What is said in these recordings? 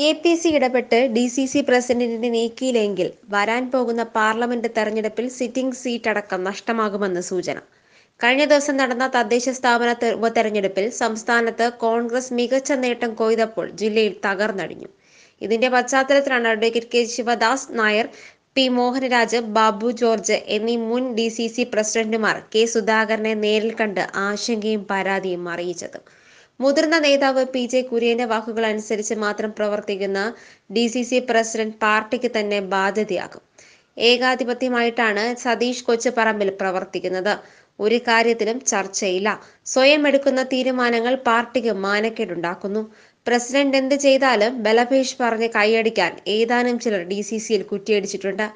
K P C ഇടപെട്ട് D C C പ്രസിഡന്റിനെ നീക്കിയില്ലെങ്കിൽ വരാൻ പോകുന്ന പാർലമെന്റ് തെരഞ്ഞെടുപ്പിൽ സിറ്റിംഗ് സീറ്റ് അടക്കം നഷ്ടമാകുമെന്ന് സൂചന കഴിഞ്ഞ ദിവസം നടന്ന തദ്ദേശ സ്ഥാപന ഉപതെരഞ്ഞെടുപ്പിൽ സംസ്ഥാനത്ത് കോൺഗ്രസ് മികച്ച നേട്ടം കൊയ്തപ്പോൾ ജില്ലയിൽ തകർന്നടിഞ്ഞു ഇതിന്റെ പശ്ചാത്തലത്തിലാണ് advocate K Sivadas Nair P Mohanraj Babu George എന്നീ മുൻ ഡി സി സി പ്രസിഡന്റുമാർ കെ സുധാകരനെ നേരിൽ കണ്ട് ആശങ്കയും പരാതിയും അറിയിച്ചത് മുതിർന്ന നേതാവ് പി ജെ കുര്യന്റെ വാക്കുകൾ അനുസരിച്ച് മാത്രം പ്രവർത്തിക്കുന്ന ഡി സി സി പ്രസിഡന്റ് പാർട്ടിക്ക് തന്നെ ബാധ്യതയാകും ഏകാധിപത്യമായിട്ടാണ് സതീഷ് കൊച്ചുപറമ്പിൽ പ്രവർത്തിക്കുന്നത് ഒരു കാര്യത്തിലും ചർച്ചയില്ല സ്വയം എടുക്കുന്ന തീരുമാനങ്ങൾ പാർട്ടിക്ക് മാനക്കേടുണ്ടാക്കുന്നു പ്രസിഡന്റ് എന്ത് ചെയ്താലും ബലഭേഷ് പറഞ്ഞ് കൈയടിക്കാൻ ഏതാനും ചിലർ ഡി സി സിയിൽ കുറ്റിയടിച്ചിട്ടുണ്ട്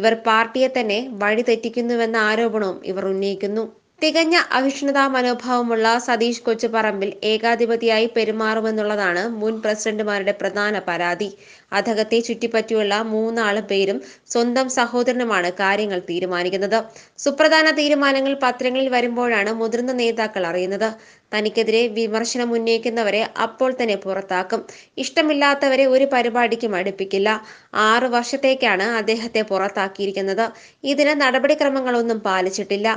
ഇവർ പാർട്ടിയെ തന്നെ വഴിതെറ്റിക്കുന്നുവെന്ന ആരോപണവും ഇവർ ഉന്നയിക്കുന്നു തികഞ്ഞ അഹിഷ്ണുതാ മനോഭാവമുള്ള സതീഷ് കൊച്ചുപറമ്പിൽ ഏകാധിപതിയായി പെരുമാറുമെന്നുള്ളതാണ് മുൻ പ്രസിഡന്റുമാരുടെ പ്രധാന പരാതി അദ്ദേഹത്തെ ചുറ്റിപ്പറ്റിയുള്ള മൂന്നാളും പേരും സ്വന്തം സഹോദരനുമാണ് കാര്യങ്ങൾ തീരുമാനിക്കുന്നത് സുപ്രധാന തീരുമാനങ്ങൾ പത്രങ്ങളിൽ വരുമ്പോഴാണ് മുതിർന്ന നേതാക്കൾ അറിയുന്നത് തനിക്കെതിരെ വിമർശനം ഉന്നയിക്കുന്നവരെ അപ്പോൾ തന്നെ പുറത്താക്കും ഇഷ്ടമില്ലാത്തവരെ ഒരു പരിപാടിക്കും അടുപ്പിക്കില്ല ആറു വർഷത്തേക്കാണ് അദ്ദേഹത്തെ പുറത്താക്കിയിരിക്കുന്നത് ഇതിന് നടപടിക്രമങ്ങളൊന്നും പാലിച്ചിട്ടില്ല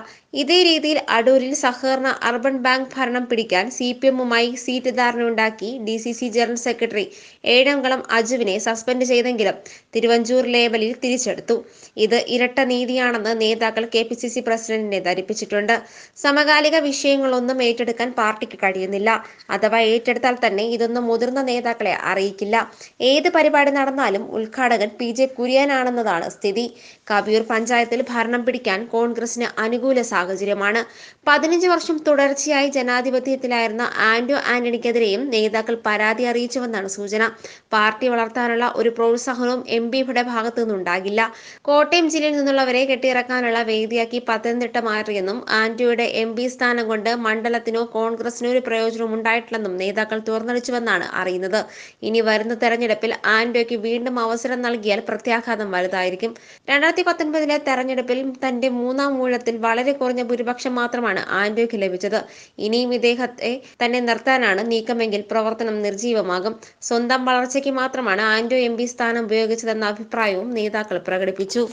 ഇതേ രീതിയിൽ അടൂരിൽ സഹകരണ അർബൻ ബാങ്ക് ഭരണം പിടിക്കാൻ സി പി എമ്മുമായി സീറ്റ് ധാരണയുണ്ടാക്കി D C C general secretary Ezhamgalam അജുവിനെ സസ്പെൻഡ് ചെയ്തെങ്കിലും തിരുവഞ്ചൂർ ലേബലിൽ തിരിച്ചെടുത്തു ഇത് ഇരട്ട നീതിയാണെന്ന് നേതാക്കൾ കെ പി സി സി പ്രസിഡന്റിനെ ധരിപ്പിച്ചിട്ടുണ്ട് സമകാലിക വിഷയങ്ങളൊന്നും ഏറ്റെടുക്കാൻ പാർട്ടിക്ക് കഴിയുന്നില്ല അഥവാ ഏറ്റെടുത്താൽ തന്നെ ഇതൊന്നും മുതിർന്ന നേതാക്കളെ അറിയിക്കില്ല ഏത് പരിപാടി നടന്നാലും ഉദ്ഘാടകൻ പി ജെ കുര്യനാണെന്നതാണ് സ്ഥിതി കവിയൂർ പഞ്ചായത്തിൽ ഭരണം പിടിക്കാൻ കോൺഗ്രസിന് അനുകൂല സാഹചര്യമാണ് പതിനഞ്ച് വർഷം തുടർച്ചയായി ജനാധിപത്യത്തിലായിരുന്ന ആന്റോ ആന്റണിക്കെതിരെയും നേതാക്കൾ പരാതി അറിയിച്ചുവെന്നാണ് സൂചന പാർട്ടി വളർത്താനുള്ള ഒരു പ്രോത്സാഹനവും എം പിയുടെ ഭാഗത്തു നിന്നുണ്ടാകില്ല കോട്ടയം ജില്ലയിൽ നിന്നുള്ളവരെ കെട്ടിയിറക്കാനുള്ള വേദിയാക്കി പത്തനംതിട്ട മാറിയെന്നും ആന്റോയുടെ എം പി സ്ഥാനം കൊണ്ട് മണ്ഡലത്തിനോ കോൺ കോൺഗ്രസിന് ഒരു പ്രയോജനം ഉണ്ടായിട്ടില്ലെന്നും നേതാക്കൾ തുറന്നടിച്ചുവെന്നാണ് അറിയുന്നത് ഇനി വരുന്ന തെരഞ്ഞെടുപ്പിൽ ആൻഡോയ്ക്ക് വീണ്ടും അവസരം നൽകിയാൽ പ്രത്യാഘാതം വലുതായിരിക്കും രണ്ടായിരത്തി പത്തൊൻപതിലെ തെരഞ്ഞെടുപ്പിൽ തന്റെ മൂന്നാം ഊഴത്തിൽ വളരെ കുറഞ്ഞ ഭൂരിപക്ഷം മാത്രമാണ് ആൻഡോയ്ക്ക് ലഭിച്ചത് ഇനിയും ഇദ്ദേഹത്തെ തന്നെ നിർത്താനാണ് നീക്കമെങ്കിൽ പ്രവർത്തനം നിർജീവമാകും സ്വന്തം വളർച്ചയ്ക്ക് മാത്രമാണ് ആൻഡോ എം സ്ഥാനം ഉപയോഗിച്ചതെന്ന അഭിപ്രായവും നേതാക്കൾ പ്രകടിപ്പിച്ചു